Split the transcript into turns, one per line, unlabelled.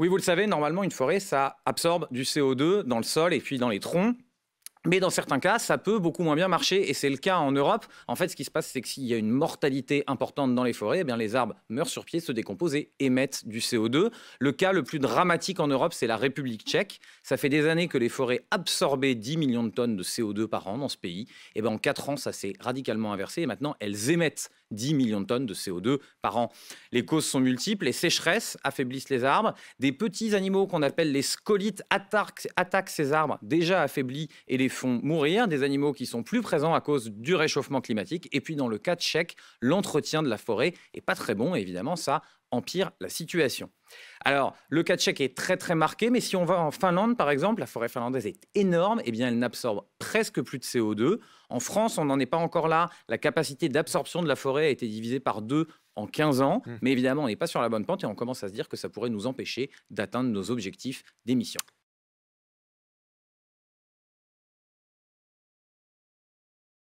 Oui, vous le savez, normalement, une forêt, ça absorbe du CO2 dans le sol et puis dans les troncs. Mais dans certains cas, ça peut beaucoup moins bien marcher, et c'est le cas en Europe. En fait, ce qui se passe, c'est que s'il y a une mortalité importante dans les forêts, eh bien, les arbres meurent sur pied, se décomposent et émettent du CO2. Le cas le plus dramatique en Europe, c'est la République tchèque. Ça fait des années que les forêts absorbaient 10 millions de tonnes de CO2 par an dans ce pays. Eh en 4 ans, ça s'est radicalement inversé, et maintenant, elles émettent 10 millions de tonnes de CO2 par an. Les causes sont multiples, les sécheresses affaiblissent les arbres, des petits animaux qu'on appelle les scolites attaquent ces arbres déjà affaiblis, et les font mourir, des animaux qui sont plus présents à cause du réchauffement climatique. Et puis dans le cas de Tchèque, l'entretien de la forêt est pas très bon et évidemment ça empire la situation. Alors, le cas tchèque est très très marqué, mais si on va en Finlande par exemple, la forêt finlandaise est énorme, et eh bien elle n'absorbe presque plus de CO2. En France, on n'en est pas encore là. La capacité d'absorption de la forêt a été divisée par deux en 15 ans, mmh. mais évidemment, on n'est pas sur la bonne pente et on commence à se dire que ça pourrait nous empêcher d'atteindre nos objectifs d'émission.